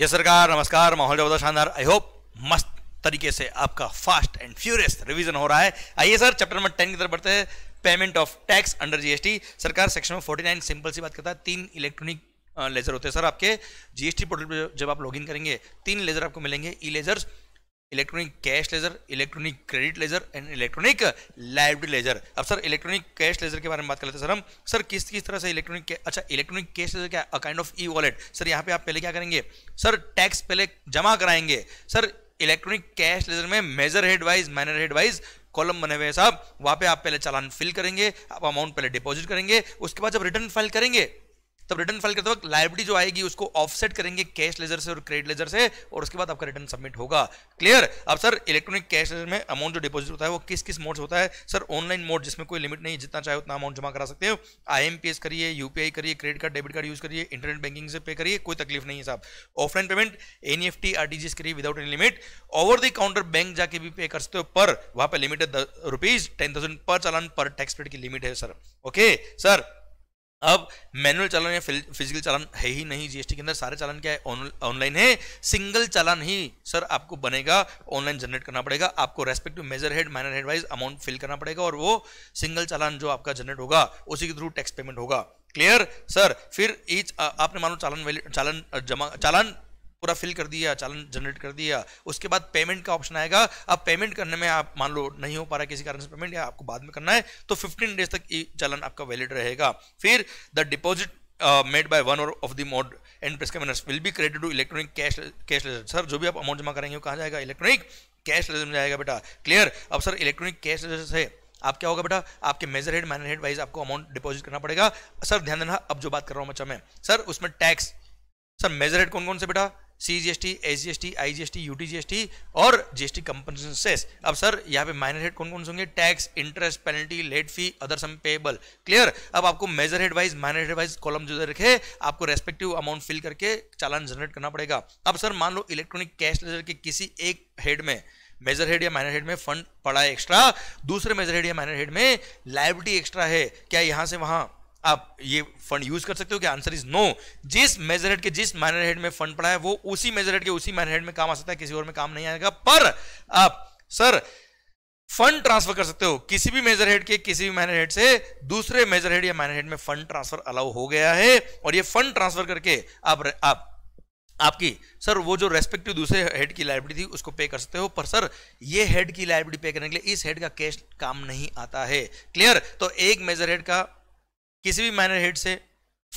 ये सरकार नमस्कार माहौल जबरदस्त शानदार आई होप मस्त तरीके से आपका फास्ट एंड फ्यूरियस रिवीजन हो रहा है आइए सर चैप्टर नंबर टेन की तरफ बढ़ते हैं payment of tax under GST सरकार सेक्शन में फोर्टी नाइन सिंपल सी बात करता है तीन इलेक्ट्रॉनिक लेजर uh, होते हैं सर आपके जीएसटी पोर्टल पर जब आप लॉग करेंगे तीन लेजर आपको मिलेंगे E ledgers electronic cash ledger electronic credit ledger and electronic library ledger अब सर इलेक्ट्रॉनिक कैश लेजर के बारे में बात कर लेते हैं सर हम सर किस किस तरह से इलेक्ट्रॉनिक अच्छा इलेक्ट्रॉनिक कैश लेजर क्या kind of E wallet sir यहाँ पे आप पहले क्या करेंगे सर टैक्स पहले जमा कराएंगे सर इलेक्ट्रॉनिक कैश लेजर में major head wise minor head wise column बने हुए साहब वहाँ पे आप पहले चालान फिल करेंगे आप अमाउंट पहले डिपॉजिट करेंगे उसके बाद जब रिटर्न फाइल करेंगे तब रिटर्न फाइल करते वक्त लाइब्रेरी जो आएगी उसको ऑफसेट करेंगे कैश लेजर से और क्रेडिट लेजर से और उसके बाद आपका रिटर्न सबमिट होगा क्लियर अब सर इलेक्ट्रॉनिक कैश लेजर में अमाउंट जो डिपॉजिट होता है वो किस किस मोड से होता है सर ऑनलाइन मोड जिसमें कोई लिमिट नहीं जितना चाहे उतना अमाउंट जमा करा सकते हो आई करिए यूपीआई करिए credit card debit card use करिए इंटरनेट बैंकिंग से पे करिए कोई तकलीफ नहीं है साहब ऑफलाइन पेमेंट एन एफ करिए without any limit over the counter bank जाके भी पे कर सकते हो पर वहां पर लिमिटेड रुपीज टेन पर चालान पर टैक्स पेड की लिमिट है सर ओके सर अब मैनुअल चालान या फिजिकल चालान है ही नहीं जीएसटी के अंदर सारे चालान क्या है ऑनलाइन है सिंगल चालान ही सर आपको बनेगा ऑनलाइन जनरेट करना पड़ेगा आपको respective major head minor head wise amount fill करना पड़ेगा और वो सिंगल चालान जो आपका जनरेट होगा उसी के थ्रू टैक्स पेमेंट होगा क्लियर सर फिर ईच आपने मानो चालान चालान जमा चालान पूरा फिल कर दिया चालन जनरेट कर दिया उसके बाद पेमेंट का ऑप्शन आएगा अब पेमेंट करने में आप मान लो नहीं हो पा रहा किसी कारण से पेमेंट या आपको बाद में करना है तो 15 डेज तक ये चालन आपका वैलिड रहेगा फिर the deposit made by one or of the mode and prescribed manners will be credit to electronic cash cash ledger sir जो भी आप अमाउंट जमा करेंगे वो कहाँ जाएगा इलेक्ट्रॉनिक कैश लेजर में जाएगा बेटा क्लियर अब सर इलेक्ट्रॉनिक कैश लेजर से आप क्या होगा बेटा आपके major head manner head wise आपको अमाउंट डिपॉजिट करना पड़ेगा सर ध्यान देना अब जो बात कर रहा हूँ बच्चा मैं सर उसमें टैक्स सर मेजर हेड कौन कौन से बेटा सीजीएसटी एसजीएसटी आईजीएसटी यूटीजीएसटी और जीएसटी कंपनसेशन सेस अब सर यहाँ पे माइनर हेड कौन कौन से होंगे tax interest penalty late fee other sum payable clear अब आपको major head wise minor head wise column जो रखे आपको रेस्पेक्टिव अमाउंट फिल करके चालान जनरेट करना पड़ेगा अब सर मान लो इलेक्ट्रॉनिक कैश लेजर के किसी एक हेड में मेजर हेड या माइनर हेड में फंड पड़ा है एक्स्ट्रा दूसरे मेजर हेड या माइनर हेड में लाइबिलिटी एक्स्ट्रा है क्या यहाँ से वहां आप ये फंड यूज कर सकते हो कि आंसर इज नो जिस मेजर हेड के जिस माइनर हेड में फंड पड़ा है वो उसी मेजर हेड के उसी माइनर हेड में काम आ सकता है किसी और में काम नहीं आएगा पर आप सर फंड ट्रांसफर कर सकते हो किसी भी मेजर हेड के किसी भी माइनर हेड से दूसरे मेजर हेड या माइनर हेड में फंड ट्रांसफर अलाउ हो गया है और ये फंड ट्रांसफर करके आप आप आपकी सर वो जो रेस्पेक्टिव दूसरे हेड की लाइब्रेरी थी उसको पे कर सकते हो पर सर ये हेड की लाइब्रेरी पे करने के लिए इस हेड का कैश काम नहीं आता है क्लियर तो एक मेजर हेड का किसी भी माइनर हेड से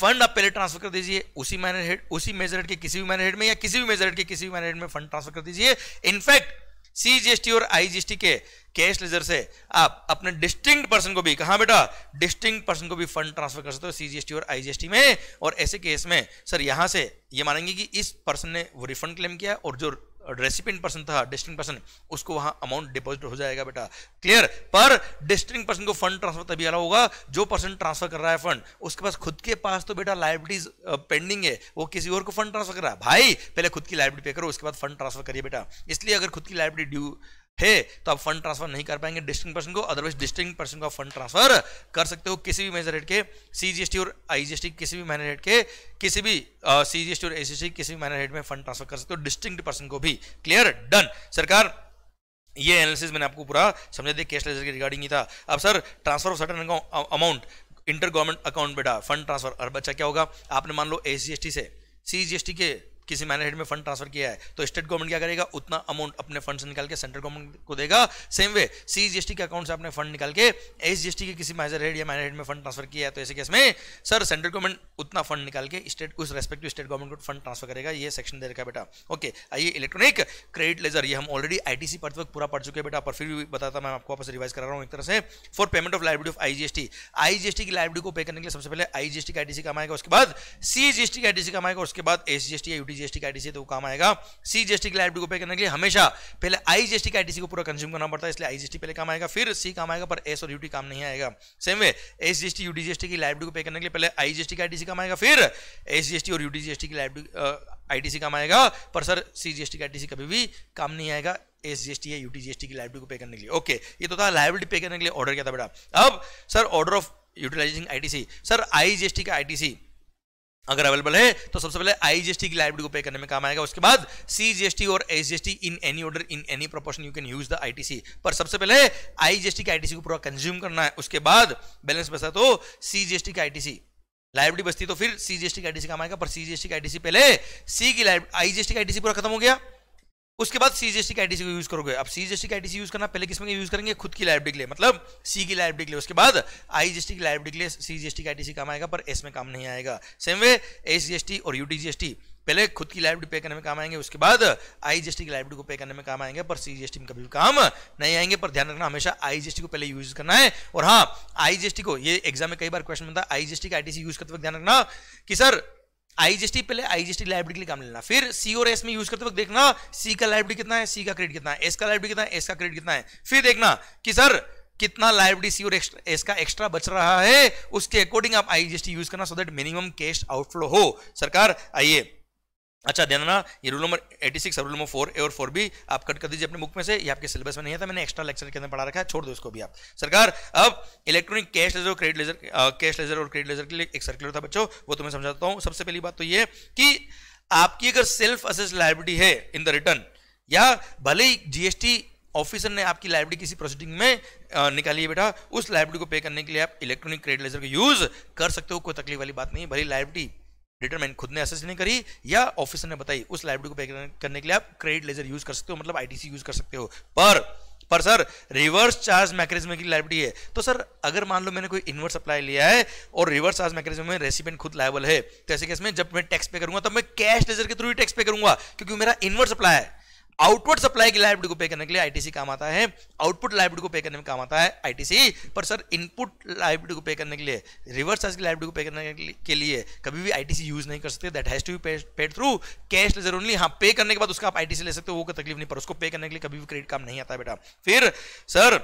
फंड आप पहले ट्रांसफर कर दीजिए उसी माइनर हेड उसी मेजर हेड के किसी भी माइनर हेड में या किसी भी मेजर हेड के किसी भी माइनर हेड में फंड ट्रांसफर कर दीजिए इनफैक्ट सीजीएसटी और आईजीएसटी के कैश लेजर से आप अपने डिस्टिंग पर्सन को भी कहा बेटा डिस्टिंग पर्सन को भी फंड ट्रांसफर कर सकते हो सीजीएसटी और आईजीएसटी में और ऐसे केस में सर यहां से ये मानेंगे कि इस पर्सन ने वो रिफंड क्लेम किया और जो रेसिपेंट पर्सन था डेस्टिंग पर्सन उसको वहां अमाउंट डिपॉजिट हो जाएगा बेटा क्लियर पर डेस्टिंग पर्सन को फंड ट्रांसफर तभी अलाउ होगा जो पर्सन ट्रांसफर कर रहा है फंड उसके पास खुद के पास तो बेटा लाइब्रेटीज पेंडिंग है वो किसी और को फंड ट्रांसफर कर रहा है भाई पहले खुद की लाइब्रेरी पे करो उसके बाद फंड ट्रांसफर करिए बेटा इसलिए अगर खुद की लाइब्रेरी ड्यू है तो आप फंड ट्रांसफर नहीं कर पाएंगे डिस्टिंग पर्सन को अदरवाइज डिस्टिंग पर्सन को आप फंड ट्रांसफर कर सकते हो किसी भी मेजर रेट के सीजीएसटी और आईजीएसटी किसी भी माइनर रेट के किसी भी सीजीएसटी और एसएसटी किसी भी माइनर रेट में फंड ट्रांसफर कर सकते हो डिस्टिंग पर्सन को भी क्लियर डन सरकार ये एनालिसिस मैंने आपको पूरा समझा दिया कैश लेजर के रिगार्डिंग ही था अब sir transfer of certain amount inter government account बेटा फंड ट्रांसफर और बच्चा क्या होगा आपने मान लो एस से सी के किसी मैनेजर में फंड ट्रांसफर किया है तो स्टेट गवर्नमेंट क्या करेगा उतना अमाउंट अपने फंड से निकाल के सेंट्रल गवर्नमेंट को देगा सेम वे सीजीएसटी के अकाउंट से अपने फंड निकाल के एसजीएसटी के किसी मैनेजर हेड या मैनेजर में फंड ट्रांसफर किया है तो ऐसे केस में सर सेंट्रल गवर्नमेंट उतना फंड निकाल के स्टेट उस रेस्पेक्टिव स्टेट गवर्नमेंट को फंड ट्रांसफर करेगा ये सेक्शन दे रखा है बेटा ओके आइए इलेक्ट्रॉनिक क्रेडिट लेजर ये हम ऑलरेडी आईटीसी पर तो पूरा पढ़ चुके हैं बेटा पर फिर भी बताता मैं आपको वापस रिवाइज करा रहा हूँ एक तरह से for payment of library of IGST IGST की लाइब्रेरी को पे करने के लिए सबसे पहले आईजीएसटी का आईटीसी कमाएगा उसके बाद सीजीएसटी का आईटीसी कमाएगा उसके बाद एसजीएसटी या यूटीजी जीएसटी का आईटीसी तो काम आएगा सी जीएसटी की लाइब्रेरी को पे करने के लिए हमेशा पहले आई जीएसटी का आई को पूरा कंज्यूम करना पड़ता है इसलिए आई पहले काम आएगा फिर सी काम आएगा पर एस और यूटी काम नहीं आएगा same way S GST UT GST की लाइब्रेरी को पे करने के लिए पहले आई जीएसटी का आई काम आएगा फिर एस जीएसटी और यूडी जीएसटी की लाइब्रेरी आईटीसी काम आएगा पर सर सी जीएसटी का आई कभी भी काम नहीं आएगा एस जीएसटी या यूटी जीएसटी की लाइब्रेरी को पे करने के लिए ओके ये तो था लाइब्रेरी पे करने के लिए ऑर्डर क्या था बेटा अब sir order of utilising ITC sir IGST का आईटीसी अगर अवेलेबल है तो सबसे पहले आईजीएसटी की लाइब्रेरी को पे करने में काम आएगा उसके बाद सीजीएसटी और SGST in any order in any proportion you can use the ITC पर सबसे पहले आईजीएसटी के आईटीसी को पूरा कंज्यूम करना है उसके बाद बैलेंस बचा तो सीजीएसटी का आईटीसी लाइब्रेरी बचती तो फिर सीजीएसटी का आईटीसी काम आएगा पर सीजीएसटी का आईटीसी पहले सी की आईजीएसटी का आईटीसी पूरा खत्म हो गया उसके बाद सीजीएसटी के आईटीसी को यूज करोगे अब सीजीएसटी के आईटीसी यूज करना पहले किसम में यूज करेंगे खुद की लाइब्रेरी के लिए मतलब सी की लाइब्रेरी के लिए उसके बाद आईजीएसटी की लाइब्रेरी के लिए सीजीएसटी का आईटीसी काम आएगा पर एस में काम नहीं आएगा सेम वे एसजीएसटी और यूटीजीएसटी पहले खुद की लाइब्रेरी पे करने में काम आएंगे उसके बाद आईजीएसटी की लाइब्रेरी को पे करने में काम आएंगे पर सीजीएसटी में कभी भी काम नहीं आएंगे पर ध्यान रखना हमेशा आईजीएसटी को पहले यूज करना है और हाँ आईजीएसटी को ये एग्जाम में कई बार क्वेश्चन बनता है आईजीएसटी का आईटीसी यूज करते वक्त ध्यान रखना कि सर आईजीएसटी पहले आईजीएसटी लाइब्रेरी के लिए काम लेना फिर सी और एस में यूज करते वक्त देखना सी का लाइब्रेरी कितना है सी का क्रेडिट कितना है एस का लाइब्रेरी कितना है एस का क्रेडिट कितना है फिर देखना कि सर कितना लाइब्रेरी सी और एस का एक्स्ट्रा बच रहा है उसके अकॉर्डिंग आप आईजीएसटी यूज करना so that minimum cash outflow हो सरकार आइए अच्छा ध्यान देना ये rule number 86 six rule number four A और फोर भी आप कट कर दीजिए अपने बुक में से ये आपके सिलेबस में नहीं था मैंने एक्स्ट्रा लेक्चर के अंदर पढ़ा रखा है छोड़ दो इसको भी आप सरकार अब electronic cash ledger credit ledger cash ledger और क्रेडिट लेजर के लिए एक सर्कुलर था बच्चों वो तो मैं समझाता हूँ सबसे पहली बात तो ये कि आपकी अगर सेल्फ असेस लाइबिलिटी है इन द रिटर्न या भले ही जीएसटी ऑफिसर ने आपकी लाइब्रेरी किसी प्रोसीडिंग में निकाली है बेटा उस लाइब्रेरी को पे करने के लिए आप इलेक्ट्रॉनिक क्रेडिट लेजर का यूज कर सकते हो कोई तकलीफ वाली बात नहीं भले लाइब्रेरी डिटरमाइन खुद ने असेस नहीं करी या ऑफिसर ने बताई उस लाइब्रेरी को पे करने के लिए आप क्रेडिट लेजर यूज कर सकते हो मतलब आईटीसी यूज कर सकते हो पर पर सर रिवर्स चार्ज मैकेनिज्म की लाइब्रेरी है तो सर अगर मान लो मैंने कोई इनवर्स अप्लाई लिया है और रिवर्स चार्ज मैकेनिज्म में रेसिपेंट खुद लाइबल है तो ऐसे केस में जब मैं टैक्स पे करूंगा तब मैं कैश लेजर के थ्रू ही टैक्स पे करूंगा क्योंकि मेरा इनवर्स सप्लाई है आउटपुट सप्लाई की लाइबिलिटी को पे करने के लिए आईटीसी काम आता है आउटपुट लाइबिलिटी को पे करने में काम आता है आईटीसी पर सर इनपुट लाइबिलिटी को पे करने के लिए रिवर्स चार्ज की लाइबिलिटी को पे हाँ, करने के लिए कभी भी आईटीसी यूज नहीं कर सकते that has to be paid through cash ledger only हाँ पे करने के बाद उसका आप आईटीसी ले सकते हो वो तकलीफ नहीं पर उसको पे करने के लिए कभी भी क्रेडिट काम नहीं आता बेटा फिर सर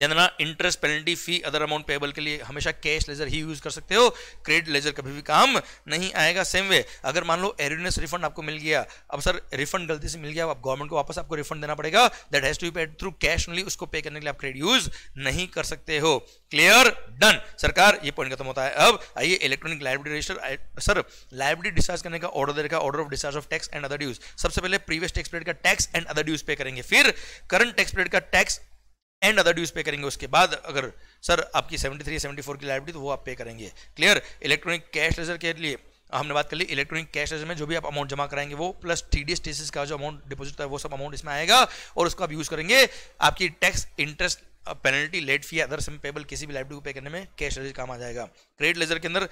ध्यान देना interest penalty fee other amount payable के लिए हमेशा कैश लेजर ही यूज कर सकते हो क्रेडिट लेजर कभी भी काम नहीं आएगा सेम वे अगर मान लो एरिनेस रिफंड आपको मिल गया अब सर रिफंड गलती से मिल गया आप गवर्नमेंट को वापस आपको रिफंड देना पड़ेगा that has to be paid through cash only उसको पे करने के लिए आप क्रेडिट यूज नहीं कर सकते हो क्लियर डन सरकार ये पॉइंट खत्म होता है अब आइए electronic library register sir library discharge करने का ऑर्डर दे order of discharge of tax and other dues सबसे पहले प्रीवियस टैक्स पेड का tax and other dues pay करेंगे फिर करंट टैक्स पेड का tax and other dues pay करेंगे उसके बाद अगर सर आपकी 73 74 की लाइब्रेरी तो वो आप पे करेंगे क्लियर इलेक्ट्रॉनिक कैश लेजर के लिए हमने बात कर ली इलेक्ट्रॉनिक कैश लेजर में जो भी आप अमाउंट जमा कराएंगे वो प्लस टी डी का जो अमाउंट डिपोजिट है वो सब अमाउंट इसमें आएगा और उसको आप यूज़ करेंगे आपकी tax interest penalty late fee other sum payable किसी भी लाइब्रेरी को पे करने में कैश लेजर काम आ जाएगा क्रेडिट लेजर के अंदर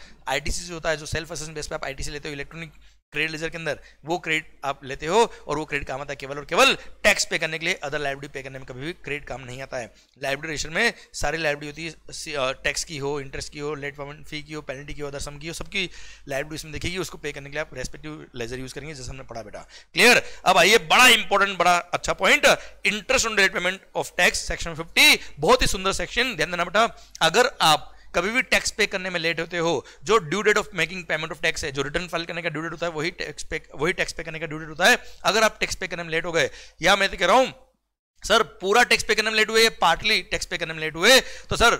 सी से होता है जो सेल्फ असेसमेंट बेस पर आप सी लेते हो इलेक्ट्रॉनिक क्रेडिट लेजर के अंदर वो क्रेडिट आप लेते हो और वो क्रेडिट काम आता है केवल और केवल टैक्स पे करने के लिए अदर लाइब्रेरी पे करने में कभी भी क्रेडिट काम नहीं आता है लाइब्रेरी रेशन में सारी लाइब्रेरी होती है टैक्स की हो इंटरेस्ट की हो लेट पेमेंट फी की हो पेनल्टी की हो अदर सम की हो सबकी लाइब्रेरी इसमें देखेगी उसको पे करने के लिए आप रेस्पेक्टिव लेजर यूज करेंगे जैसे हमने पढ़ा बेटा क्लियर अब आइए बड़ा इंपॉर्टेंट बड़ा अच्छा point interest on date payment of tax section fifty बहुत ही सुंदर सेक्शन ध्यान देना बेटा अगर आप कभी भी टैक्स पे करने में लेट होते हो जो due date of making payment of tax है जो रिटर्न फाइल करने का ड्यू डेट होता है वही टैक्स पे वही टैक्स पे करने का ड्यू डेट होता है अगर आप टैक्स पे करने में लेट हो गए या मैं तो कह रहा हूं सर पूरा टैक्स पे करने में लेट हुए पार्टली टैक्स पे करने में लेट हुए तो सर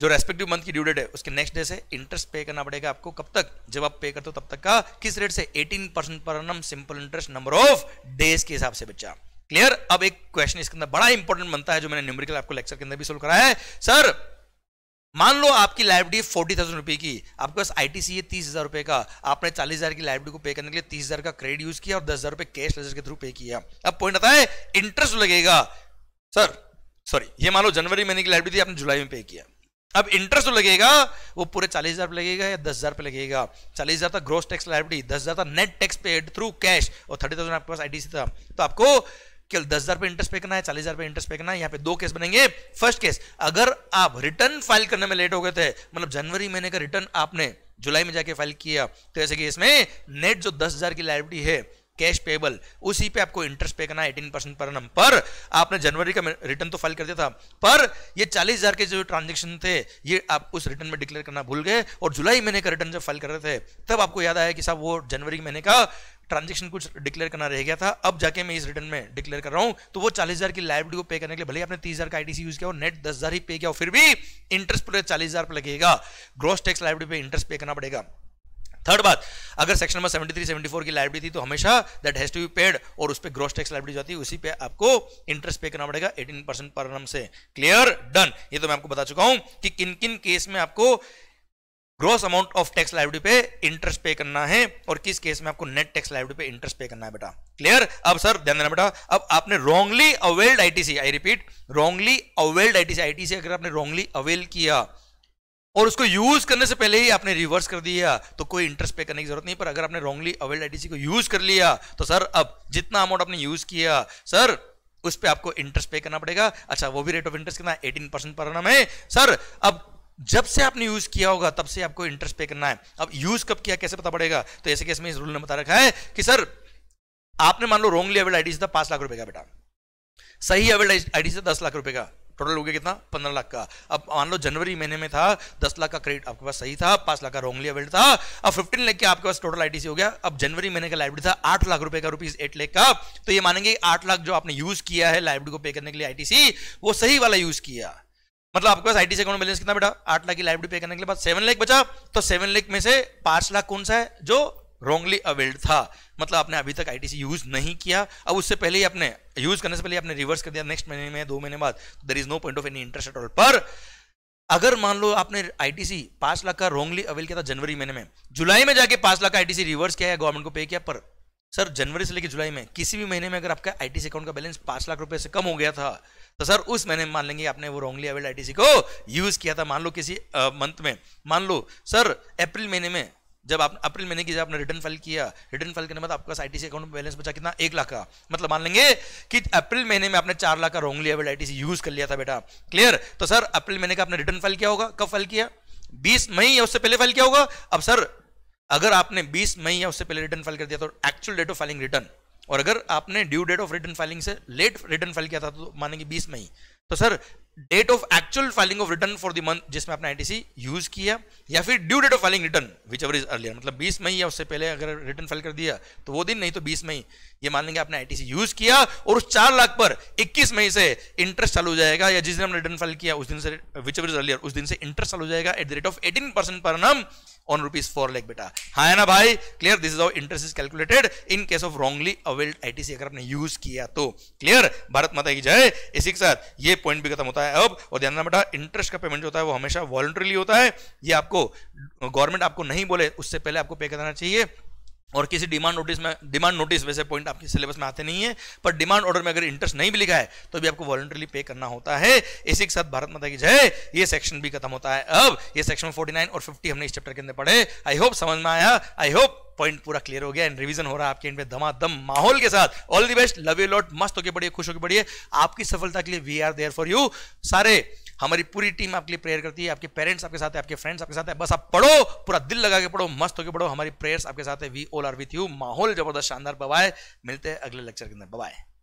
जो रेस्पेक्टिव मंथ की ड्यू डेट है उसके नेक्स्ट डे से इंटरेस्ट पे करना पड़ेगा आपको कब तक जब आप पे करते हो तब तक का किस रेट से 18 percent per annum simple interest number of days के हिसाब से बच्चा क्लियर अब एक क्वेश्चन इसके अंदर बड़ा इंपॉर्टेंट बनता है जो मैंने न्यूमेरिकल आपको लेक्चर के अंदर भी सोल्व कराया है सर मान लो आपकी लाइब्रेरी फोर्टी थाउजेंड रुपये की आपके पास आई टी सी है तीस हज़ार रुपए का आपने चालीस हज़ार की लाइब्रेरी को पे करने के लिए तीस हज़ार का क्रेडिट यूज़ किया और दस हज़ार रुपए कैश लेजर के थ्रू पे किया अब पॉइंट आता है इंटरेस्ट लगेगा सर सॉरी ये मान लो जनवरी महीने की लाइब्रेरी थी आपने जुलाई में पे किया अब इंटरेस्ट लगेगा वो पूरे चालीस हजार लगेगा या दस हजार पे लगेगा चालीस हजार था ग्रोस टैक्स लाइब्रेरी दस हजार था net tax paid through cash और थर्टी थाउजेंड आपके पास आईटीसी था तो आपको केवल दस हजार पे इंटरेस्ट पे करना है चालीस हजार पे इंटरेस्ट पे करना है यहाँ पे दो केस बनेंगे फर्स्ट केस अगर आप रिटर्न फाइल करने में लेट हो गए थे मतलब जनवरी महीने का रिटर्न आपने जुलाई में जाके फाइल किया तो ऐसे केस में नेट जो दस हजार की लाइब्रेटी है कैश पेबल उसी पे आपको इंटरेस्ट पे करना है एटीन परसेंट पर नम पर आपने जनवरी का रिटर्न तो फाइल कर दिया था पर ये चालीस हजार के जो ट्रांजेक्शन थे ये आप उस रिटर्न में डिक्लेयर करना भूल गए और जुलाई महीने का रिटर्न जब फाइल कर रहे थे तब आपको याद आया कि साहब वो जनवरी महीने का ट्रांजेक्शन कुछ डिक्लेयर करना रह गया था अब जाके मैं इस रिटर्न में डिक्लेयर कर रहा हूं तो वो चालीस हजार की लाइबिलिटी को पे करने के लिए भले आपने तीस हजार का आईटीसी यूज किया और नेट दस हजार ही पे किया फिर भी इंटरेस्ट पूरे चालीस हजार लगेगा ग्रोस टैक्स लाइबिलिटी पे इंटरेस्ट पे करना पड़ेगा थर्ड बात अगर सेक्शन नंबर 73 74 की लाइब्रेरी थी तो हमेशा that has to be paid और उस पर ग्रोस टैक्स लाइब्रेरी जाती है उसी पे आपको इंटरेस्ट पे करना पड़ेगा 18 परसेंट पर से क्लियर डन ये तो मैं आपको बता चुका हूं कि किन किन केस में आपको gross amount of tax liability पे इंटरेस्ट पे करना है और किस केस में आपको नेट टैक्स लाइबिलिटी पे इंटरेस्ट पे करना है बेटा क्लियर अब सर ध्यान देना बेटा अब आपने wrongly availed ITC I repeat wrongly availed ITC ITC अगर आपने रॉन्गली अवेल किया और उसको यूज करने से पहले ही आपने रिवर्स कर दिया तो कोई इंटरेस्ट पे करने की जरूरत नहीं पर अगर आपने रॉन्गली अवेल्ड आईटीसी को यूज कर लिया तो सर अब जितना अमाउंट आपने यूज किया सर उस पे आपको इंटरेस्ट पे करना पड़ेगा अच्छा वो भी रेट ऑफ इंटरेस्ट कितना 18 परसेंट पर है सर अब जब से आपने यूज किया होगा तब से आपको इंटरेस्ट पे करना है अब यूज कब किया कैसे पता पड़ेगा तो ऐसे केस में इस रूल ने बता रखा है कि सर आपने मान लो रॉन्गली अवेल आईडी था पांच लाख रुपए का बेटा सही अवेल आईडी से दस लाख रुपए का टोटल हो गया कितना पंद्रह लाख का अब मान लो जनवरी महीने में था दस लाख का क्रेडिट आपके पास सही था पांच लाख का रॉन्गली अवेल्ड था अब फिफ्टीन लेख के आपके पास टोटल आईटीसी हो गया अब जनवरी महीने का लाइब्रेड था आठ लाख रुपए का रुपीज एट लेख का तो ये मानेंगे आठ लाख जो आपने यूज किया है लाइब्रेड को पे करने के लिए आईटीसी वो सही वाला यूज किया मतलब आपके पास आईटी से अकाउंट बैलेंस कितना बेटा आठ लाख की लाइब्रेरी पे करने के बाद सेवन लेख बचा तो सेवन लेख में से पांच लाख कौन सा है जो रॉन्गली अवेल्ड था मतलब आपने अभी तक आईटीसी यूज नहीं किया अब उससे पहले ही आपने यूज करने से पहले आपने रिवर्स कर दिया नेक्स्ट महीने में दो महीने बाद there is no point of any interest at all पर अगर मान लो आपने आईटीसी पांच लाख का रॉन्गली अवेल किया था जनवरी महीने में जुलाई में जाके पांच लाख का आईटीसी रिवर्स किया गवर्नमेंट को पे किया पर सर जनवरी से लेकर जुलाई में किसी भी महीने में अगर आपका आई अकाउंट का बैलेंस पांच लाख रुपए से कम हो गया था तो सर उस महीने में मान लेंगे आपने वो रॉन्गली अवेल्ड आई को यूज किया था मान लो किसी मंथ में मान लो सर अप्रैल महीने में जब आप अप्रैल महीने की जब आपने रिटर्न फाइल किया रिटर्न फाइल करने बाद आपका आईटीसी अकाउंट में बैलेंस बचा कितना एक लाख का मतलब मान लेंगे कि अप्रैल महीने में आपने चार लाख का रॉन्गली अवेल्ड आईटीसी यूज कर लिया था बेटा क्लियर तो सर अप्रैल महीने का आपने रिटर्न फाइल किया होगा कब फाइल किया बीस मई या उससे पहले फाइल किया होगा अब सर अगर आपने 20 मई या उससे पहले रिटर्न फाइल कर दिया तो actual date of filing return और अगर आपने due date of return filing से लेट रिटर्न फाइल किया था तो मानेंगे 20 मई तो sir date of actual filing of return for the month जिसमें आपने आईटीसी यूज किया या फिर due date of filing return whichever is earlier मतलब 20 मई या उससे पहले अगर रिटर्न फाइल कर दिया तो वो दिन नहीं तो 20 मई ये मान लेंगे आपने आईटीसी यूज किया और उस चार लाख पर 21 मई से इंटरेस्ट चालू हो जाएगा या जिस दिन हमने रिटर्न फाइल किया उस दिन से विच एवर इज अर्लियर उस दिन से इंटरेस्ट चालू हो जाएगा at the rate of eighteen percent per annum on rupees four lakh बेटा हाँ है ना भाई clear this is how interest is calculated in case of wrongly availed ITC अगर आपने यूज किया तो क्लियर भारत माता की जय इसी के साथ ये पॉइंट भी खत्म होता है है अब और ध्यान देना बेटा इंटरेस्ट का पेमेंट जो होता है वो हमेशा वॉलंटरीली होता है ये आपको गवर्नमेंट आपको नहीं बोले उससे पहले आपको पे करना चाहिए और किसी डिमांड नोटिस में डिमांड नोटिस वैसे पॉइंट आपके सिलेबस में आते नहीं है पर डिमांड ऑर्डर में अगर इंटरेस्ट नहीं भी लिखा है तो भी आपको वॉलंटरली पे करना होता है इसी के साथ भारत माता की जय ये सेक्शन भी खत्म होता है अब ये सेक्शन 49 और 50 हमने इस चैप्टर के अंदर पढ़े आई होप समझ में आया आई होप पॉइंट पूरा क्लियर हो गया एंड रिवीजन हो रहा है आपके इंड में धमाधम माहौल के साथ all the best love you lot मस्त होकर बढ़िए खुश होकर बढ़िए आपकी सफलता के लिए we are there for you सारे हमारी पूरी टीम आपके लिए प्रेयर करती है आपके पेरेंट्स आपके साथ है आपके फ्रेंड्स आपके साथ है बस आप पढ़ो पूरा दिल लगा के पढ़ो मस्त होकर पढ़ो हमारी प्रेयर्स आपके साथ है we all are with you माहौल जबरदस्त शानदार बबाए मिलते हैं अगले लेक्चर के अंदर बबाए